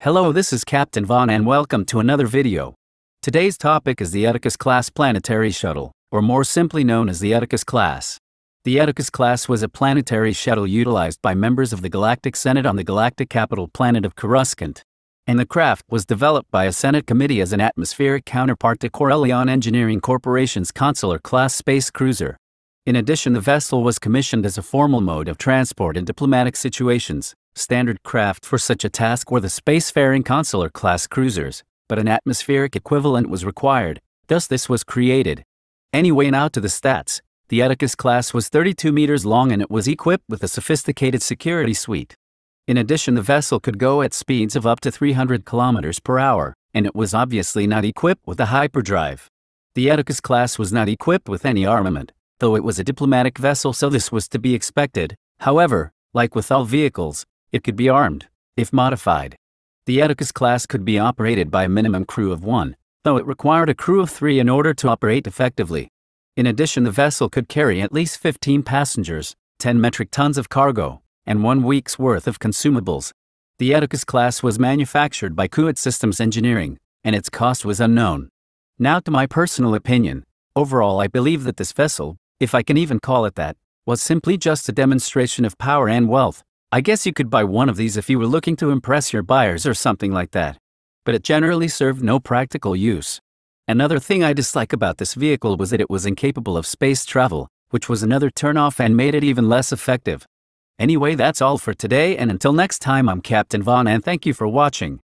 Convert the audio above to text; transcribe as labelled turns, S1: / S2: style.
S1: Hello, this is Captain Von and welcome to another video. Today's topic is the Eticus class planetary shuttle, or more simply known as the Eticus class. The Eticus class was a planetary shuttle utilized by members of the Galactic Senate on the galactic capital planet of Coruscant, and the craft was developed by a Senate committee as an atmospheric counterpart to Corellion Engineering Corporation's Consular class space cruiser. In addition the vessel was commissioned as a formal mode of transport in diplomatic situations, standard craft for such a task were the spacefaring consular class cruisers, but an atmospheric equivalent was required, thus this was created. Anyway now to the stats. The Atticus class was 32 meters long and it was equipped with a sophisticated security suite. In addition the vessel could go at speeds of up to 300 kilometers per hour, and it was obviously not equipped with a hyperdrive. The Atticus class was not equipped with any armament, though it was a diplomatic vessel so this was to be expected. However, like with all vehicles, it could be armed, if modified. The Atticus class could be operated by a minimum crew of one, though it required a crew of three in order to operate effectively. In addition the vessel could carry at least 15 passengers, 10 metric tons of cargo, and one week's worth of consumables. The Atticus class was manufactured by Kuat Systems Engineering, and its cost was unknown. Now to my personal opinion, overall I believe that this vessel if I can even call it that, was simply just a demonstration of power and wealth. I guess you could buy one of these if you were looking to impress your buyers or something like that. But it generally served no practical use. Another thing I dislike about this vehicle was that it was incapable of space travel, which was another turnoff and made it even less effective. Anyway, that's all for today, and until next time, I'm Captain Vaughn, and thank you for watching.